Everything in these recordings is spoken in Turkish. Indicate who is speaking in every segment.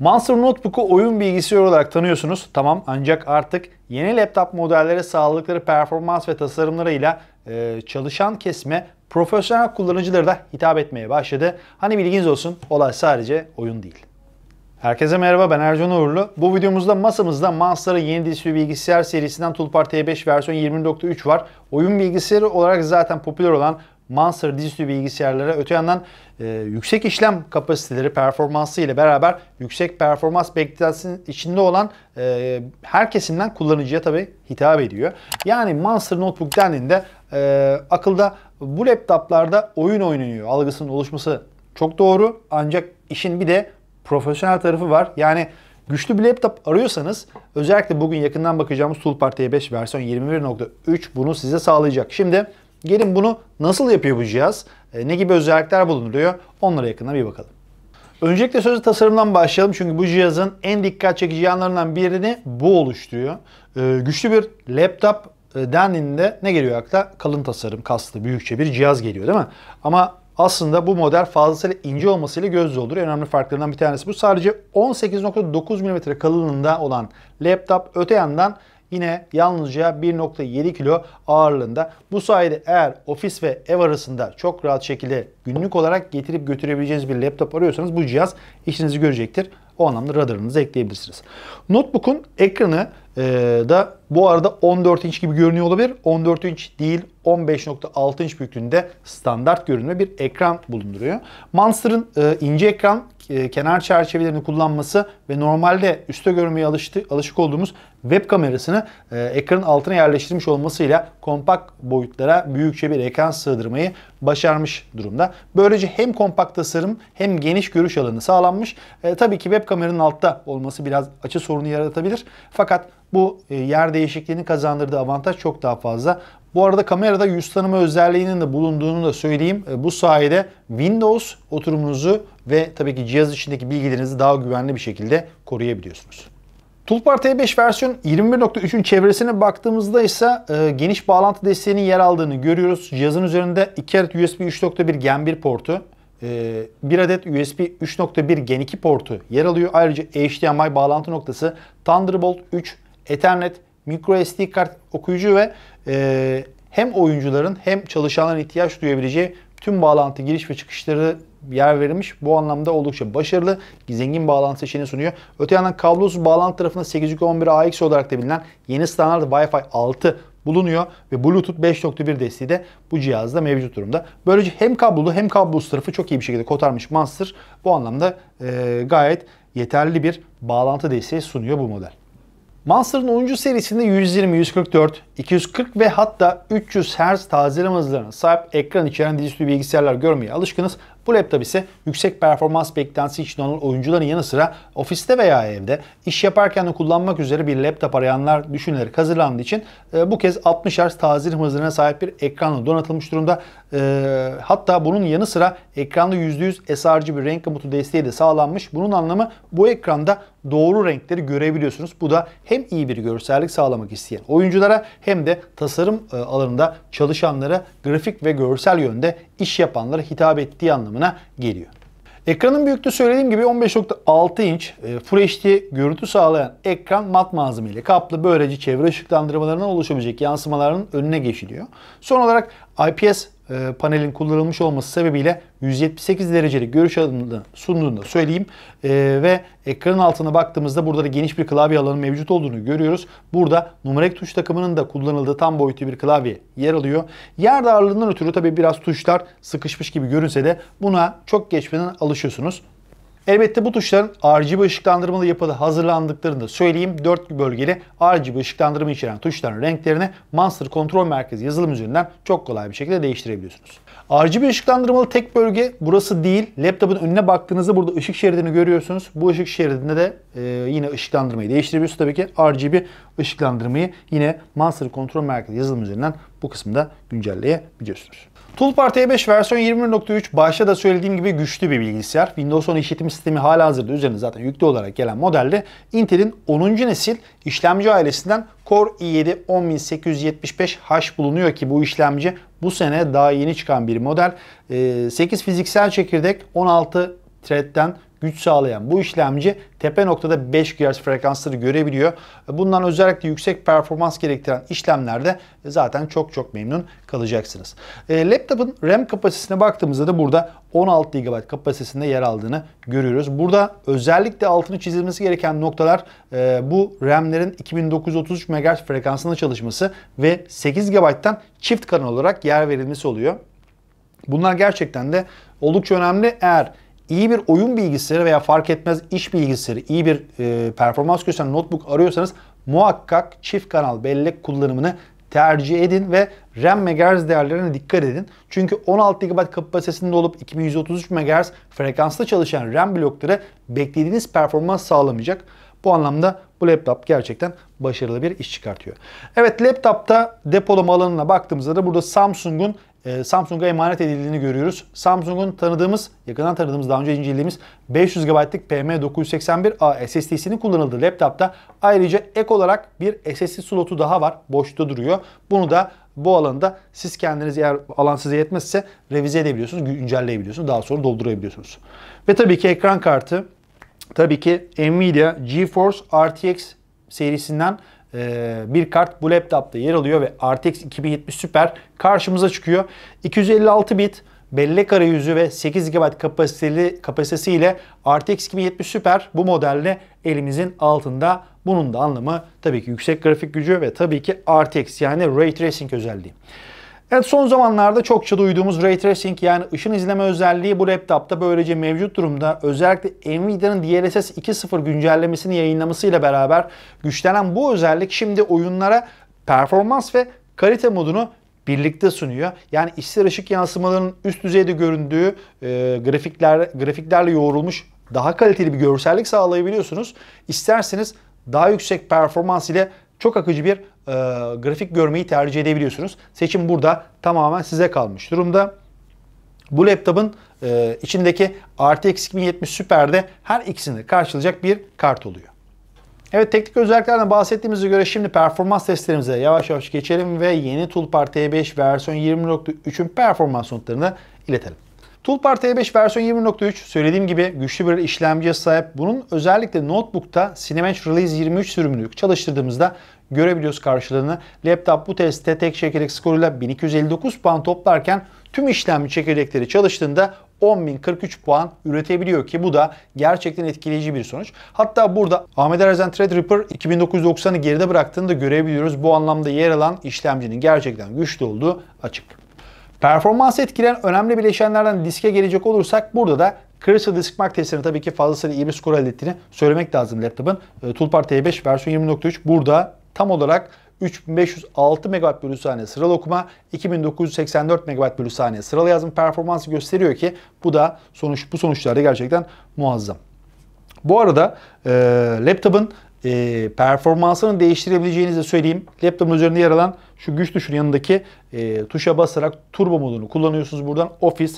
Speaker 1: Monster Notebook'u oyun bilgisayarı olarak tanıyorsunuz. Tamam ancak artık yeni laptop modellere sağladıkları performans ve tasarımlarıyla e, çalışan kesme profesyonel kullanıcılara da hitap etmeye başladı. Hani bilginiz olsun olay sadece oyun değil. Herkese merhaba ben Ercan Uğurlu. Bu videomuzda masamızda Monster'ın yeni dizüstü bilgisayar serisinden Tulpar T5 versiyon 20.3 var. Oyun bilgisayarı olarak zaten popüler olan Monster dizüstü bilgisayarlara öte yandan e, yüksek işlem kapasiteleri performansı ile beraber yüksek performans beklentisinin içinde olan e, her kesimden kullanıcıya tabi hitap ediyor. Yani Monster Notebook dendiğinde e, akılda bu laptoplarda oyun oynanıyor algısının oluşması çok doğru ancak işin bir de profesyonel tarafı var. Yani Güçlü bir laptop arıyorsanız özellikle bugün yakından bakacağımız Toolpart T5 e versiyon 21.3 bunu size sağlayacak. Şimdi Gelin bunu nasıl yapıyor bu cihaz? E, ne gibi özellikler bulunuyor, Onlara yakından bir bakalım. Öncelikle sözü tasarımdan başlayalım çünkü bu cihazın en dikkat çekici yanlarından birini bu oluşturuyor. Ee, güçlü bir laptop e, dendiğinde ne geliyor akla? Kalın tasarım, kaslı, büyükçe bir cihaz geliyor değil mi? Ama aslında bu model fazlasıyla ince olmasıyla göz dolduruyor. Önemli farklarından bir tanesi bu. Sadece 18.9 mm kalınlığında olan laptop öte yandan yine yalnızca 1.7 kilo ağırlığında. Bu sayede eğer ofis ve ev arasında çok rahat şekilde günlük olarak getirip götürebileceğiniz bir laptop arıyorsanız bu cihaz işinizi görecektir. O anlamda radarınızı ekleyebilirsiniz. Notebook'un ekranı e, da bu arada 14 inç gibi görünüyor olabilir. 14 inç değil 15.6 inç büyüklüğünde standart görünme bir ekran bulunduruyor. Monster'ın e, ince ekran e, kenar çerçevelerini kullanması ve normalde üste görmeye alışık olduğumuz web kamerasını e, ekranın altına yerleştirmiş olmasıyla kompakt boyutlara büyükçe bir ekran sığdırmayı başarmış durumda. Böylece hem kompakt tasarım hem geniş görüş alanı sağlanmış. E, tabii ki web kameranın altta olması biraz açı sorunu yaratabilir. Fakat bu e, yer değişikliğini kazandırdığı avantaj çok daha fazla. Bu arada kamerada yüz tanıma özelliğinin de bulunduğunu da söyleyeyim. Bu sayede Windows oturumunuzu ve tabii ki cihaz içindeki bilgilerinizi daha güvenli bir şekilde koruyabiliyorsunuz. Toolpar T5 e versiyon 21.3'ün çevresine baktığımızda ise e, geniş bağlantı desteğinin yer aldığını görüyoruz. Cihazın üzerinde 2 adet USB 3.1 Gen 1 portu, e, 1 adet USB 3.1 Gen 2 portu yer alıyor. Ayrıca HDMI bağlantı noktası, Thunderbolt 3, Ethernet, microSD kart okuyucu ve e, hem oyuncuların hem çalışanların ihtiyaç duyabileceği tüm bağlantı giriş ve çıkışları yer verilmiş. Bu anlamda oldukça başarılı, zengin bağlantı seçeneği sunuyor. Öte yandan kablosuz bağlantı tarafında 8.11 ax olarak da bilinen yeni standart Wi-Fi 6 bulunuyor ve Bluetooth 5.1 desteği de bu cihazda mevcut durumda. Böylece hem kablolu hem kablosuz tarafı çok iyi bir şekilde kotarmış Monster. Bu anlamda e, gayet yeterli bir bağlantı desteği sunuyor bu model. Monster'ın oyuncu serisinde 120, 144, 240 ve hatta 300 Hz tazelerim hızlarına sahip ekran içeren dizüstü bilgisayarlar görmeye alışkınız bu laptop ise yüksek performans beklentisi için olan oyuncuların yanı sıra ofiste veya evde iş yaparken de kullanmak üzere bir laptop arayanlar düşünülerek hazırlandığı için e, bu kez 60 Hz tazir hızına sahip bir ekranla donatılmış durumda. E, hatta bunun yanı sıra ekranda %100 sRGB bir renk kamutu desteği de sağlanmış. Bunun anlamı bu ekranda doğru renkleri görebiliyorsunuz. Bu da hem iyi bir görsellik sağlamak isteyen oyunculara hem de tasarım e, alanında çalışanlara grafik ve görsel yönde iş yapanlara hitap ettiği anlamına anlamına geliyor. Ekranın büyüklüğü söylediğim gibi 15.6 inç e, Full HD görüntü sağlayan ekran mat malzeme ile kaplı böylece çevre ışıklandırmalarından oluşabilecek yansımaların önüne geçiliyor. Son olarak IPS e, panelin kullanılmış olması sebebiyle 178 derecelik görüş alanını sunduğunu söyleyeyim. E, ve ekranın altına baktığımızda burada da geniş bir klavye alanı mevcut olduğunu görüyoruz. Burada numarik tuş takımının da kullanıldığı tam boyutlu bir klavye yer alıyor. Yer darlığından ötürü tabii biraz tuşlar sıkışmış gibi görünse de buna çok geçmeden alışıyorsunuz. Elbette bu tuşların RGB ışıklandırmalı yapıda hazırlandıklarını da söyleyeyim. 4 bölgeli RGB ışıklandırma içeren tuşların renklerini Monster Kontrol Merkezi yazılım üzerinden çok kolay bir şekilde değiştirebiliyorsunuz. RGB ışıklandırmalı tek bölge burası değil. Laptopun önüne baktığınızda burada ışık şeridini görüyorsunuz. Bu ışık şeridinde de e, yine ışıklandırmayı değiştirebiliyorsunuz. Tabii ki RGB ışıklandırmayı yine Monster Control Merkezi yazılım üzerinden bu kısımda güncelleyebiliyorsunuz. Toolpart T5 e versiyon 21.3 başta da söylediğim gibi güçlü bir bilgisayar. Windows 10 işletim sistemi hala hazırda üzerinde zaten yüklü olarak gelen modelde Intel'in 10. nesil işlemci ailesinden Core i7 10875H bulunuyor ki bu işlemci bu sene daha yeni çıkan bir model. 8 ee, fiziksel çekirdek 16 thread'den güç sağlayan bu işlemci tepe noktada 5 GHz frekansları görebiliyor. Bundan özellikle yüksek performans gerektiren işlemlerde zaten çok çok memnun kalacaksınız. E, laptop'ın RAM kapasitesine baktığımızda da burada 16 GB kapasitesinde yer aldığını görüyoruz. Burada özellikle altını çizilmesi gereken noktalar e, bu RAM'lerin 2933 MHz frekansında çalışması ve 8 GB'tan çift kanal olarak yer verilmesi oluyor. Bunlar gerçekten de oldukça önemli. Eğer iyi bir oyun bilgisayarı veya fark etmez iş bilgisayarı, iyi bir e, performans gösteren notebook arıyorsanız muhakkak çift kanal bellek kullanımını tercih edin ve RAM MHz değerlerine dikkat edin. Çünkü 16 GB kapasitesinde olup 2133 MHz frekansta çalışan RAM blokları beklediğiniz performans sağlamayacak. Bu anlamda bu laptop gerçekten başarılı bir iş çıkartıyor. Evet laptopta depolama alanına baktığımızda da burada Samsung'un ee, Samsung'a emanet edildiğini görüyoruz. Samsung'un tanıdığımız, yakından tanıdığımız, daha önce incelediğimiz 500 GB'lık PM981A SSD'sinin kullanıldığı laptopta ayrıca ek olarak bir SSD slotu daha var. Boşta duruyor. Bunu da bu alanda siz kendiniz eğer alan size yetmezse revize edebiliyorsunuz, güncelleyebiliyorsunuz. Daha sonra doldurabiliyorsunuz. Ve tabii ki ekran kartı tabii ki Nvidia GeForce RTX serisinden e, bir kart bu laptopta yer alıyor ve RTX 2070 Super karşımıza çıkıyor. 256 bit bellek arayüzü ve 8 GB kapasiteli kapasitesiyle RTX 2070 Super bu modelle elimizin altında. Bunun da anlamı tabii ki yüksek grafik gücü ve tabii ki RTX yani Ray Tracing özelliği. Evet son zamanlarda çokça duyduğumuz Ray Tracing yani ışın izleme özelliği bu laptopta böylece mevcut durumda. Özellikle Nvidia'nın DLSS 2.0 güncellemesini yayınlamasıyla beraber güçlenen bu özellik şimdi oyunlara performans ve kalite modunu birlikte sunuyor. Yani ister ışık yansımalarının üst düzeyde göründüğü e, grafikler, grafiklerle yoğrulmuş daha kaliteli bir görsellik sağlayabiliyorsunuz. İsterseniz daha yüksek performans ile çok akıcı bir e, grafik görmeyi tercih edebiliyorsunuz. Seçim burada tamamen size kalmış durumda. Bu laptopun e, içindeki RTX 2070 Super'de her ikisini karşılayacak bir kart oluyor. Evet teknik özelliklerden bahsettiğimize göre şimdi performans testlerimize yavaş yavaş geçelim ve yeni Toolpar T5 versiyon 20.3'ün performans notlarını iletelim. Toolbar T5 versiyon 20.3 söylediğim gibi güçlü bir işlemciye sahip. Bunun özellikle notebook'ta Cinebench Release 23 sürümünü çalıştırdığımızda görebiliyoruz karşılığını. Laptop bu testte tek çekirdek skoruyla 1259 puan toplarken tüm işlemci çekirdekleri çalıştığında 10.043 puan üretebiliyor ki bu da gerçekten etkileyici bir sonuç. Hatta burada AMD Ryzen Threadripper 2990'ı geride bıraktığını da görebiliyoruz. Bu anlamda yer alan işlemcinin gerçekten güçlü olduğu açık. Performans etkileyen önemli bileşenlerden diske gelecek olursak burada da Crystal Disk Mark testlerinde tabii ki fazlasıyla iyi bir skor elde ettiğini söylemek lazım laptopun. Ee, Toolpar T5 versiyon 20.3 burada tam olarak 3506 MB bölü saniye sıralı okuma, 2984 MB bölü saniye sıralı yazım performansı gösteriyor ki bu da sonuç bu sonuçlarda gerçekten muazzam. Bu arada e, laptopun e, performansını değiştirebileceğinizi de söyleyeyim. Laptopun üzerinde yer alan şu güç tuşun yanındaki e, tuşa basarak turbo modunu kullanıyorsunuz. Buradan Office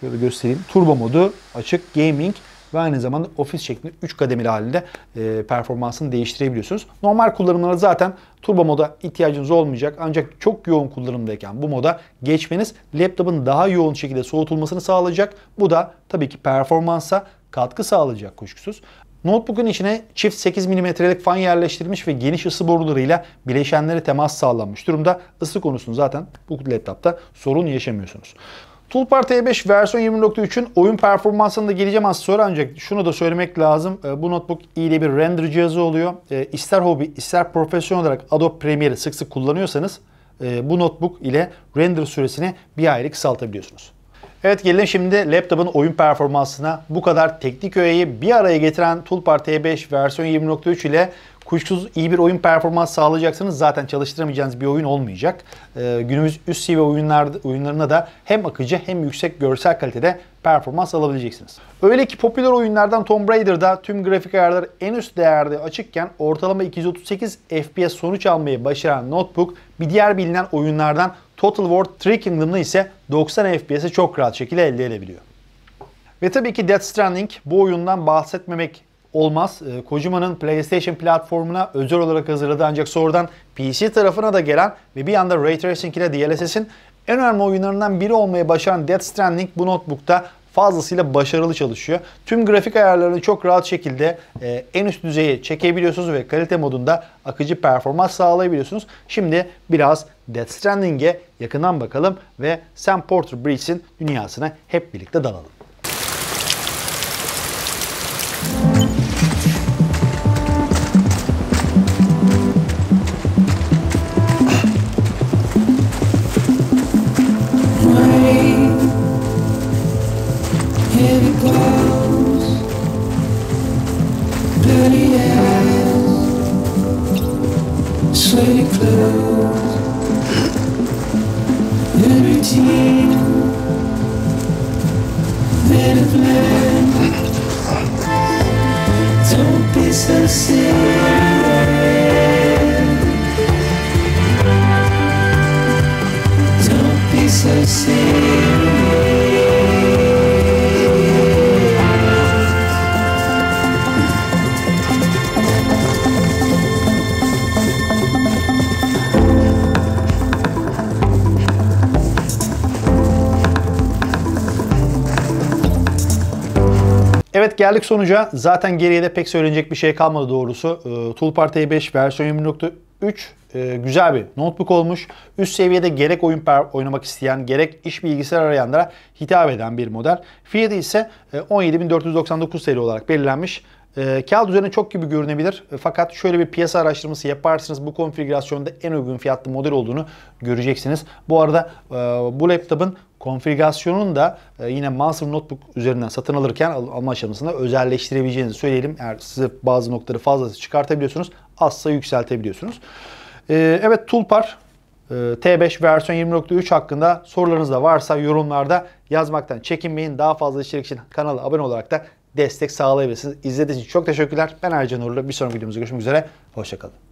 Speaker 1: şöyle göstereyim. Turbo modu açık gaming ve aynı zamanda ofis şeklinde 3 kademeli halinde e, performansını değiştirebiliyorsunuz. Normal kullanımlarda zaten turbo moda ihtiyacınız olmayacak. Ancak çok yoğun kullanımdayken bu moda geçmeniz laptopun daha yoğun şekilde soğutulmasını sağlayacak. Bu da tabii ki performansa katkı sağlayacak kuşkusuz. Notebook'un içine çift 8 mm'lik fan yerleştirilmiş ve geniş ısı borularıyla bileşenlere temas sağlanmış durumda. Isı konusunu zaten bu laptopta sorun yaşamıyorsunuz. Toolpar T5 e versiyon 20.3'ün oyun performansına da geleceğim az sonra ancak şunu da söylemek lazım. E, bu notebook iyi de bir render cihazı oluyor. E, ister hobi ister profesyonel olarak Adobe Premiere'i sık sık kullanıyorsanız bu notebook ile render süresini bir aylık kısaltabiliyorsunuz. Evet gelelim şimdi laptopun oyun performansına. Bu kadar teknik öğeyi bir araya getiren Toolbar T5 e versiyon 20.3 ile kuşkusuz iyi bir oyun performans sağlayacaksınız. Zaten çalıştıramayacağınız bir oyun olmayacak. Ee, günümüz üst seviye oyunlar, oyunlarında da hem akıcı hem yüksek görsel kalitede performans alabileceksiniz. Öyle ki popüler oyunlardan Tomb Raider'da tüm grafik ayarları en üst değerde açıkken ortalama 238 FPS sonuç almayı başaran Notebook bir diğer bilinen oyunlardan Total War Three Kingdom'da ise 90 FPS'i çok rahat şekilde elde edebiliyor. Ve tabii ki Death Stranding bu oyundan bahsetmemek olmaz. Ee, Kojima'nın PlayStation platformuna özel olarak hazırladığı ancak sonradan PC tarafına da gelen ve bir anda Ray Tracing ile DLSS'in en önemli oyunlarından biri olmaya başaran Death Stranding bu notebook'ta fazlasıyla başarılı çalışıyor. Tüm grafik ayarlarını çok rahat şekilde e, en üst düzeye çekebiliyorsunuz ve kalite modunda akıcı performans sağlayabiliyorsunuz. Şimdi biraz Death Stranding'e yakından bakalım ve Sam Porter Bridges'in dünyasına hep birlikte dalalım. liberty, let it learn. Don't be so serious. Evet geldik sonuca. Zaten geriye de pek söylenecek bir şey kalmadı doğrusu. Ee, e, Toolpart 5 versiyon 20.3 güzel bir notebook olmuş. Üst seviyede gerek oyun oynamak isteyen gerek iş bilgisayar arayanlara hitap eden bir model. Fiyatı ise 17.499 e, TL olarak belirlenmiş. E, kağıt üzerine çok gibi görünebilir. E, fakat şöyle bir piyasa araştırması yaparsınız. Bu konfigürasyonda en uygun fiyatlı model olduğunu göreceksiniz. Bu arada e, bu laptopun konfigürasyonun da e, yine Monster Notebook üzerinden satın alırken alma aşamasında özelleştirebileceğinizi söyleyelim. Eğer size bazı noktaları fazlası çıkartabiliyorsunuz, azsa yükseltebiliyorsunuz. E, evet Tulpar e, T5 versiyon 20.3 hakkında sorularınız da varsa yorumlarda yazmaktan çekinmeyin. Daha fazla içerik için kanala abone olarak da destek sağlayabilirsiniz. İzlediğiniz için çok teşekkürler. Ben Ercan Uğurlu. Bir sonraki videomuzda görüşmek üzere. Hoşçakalın.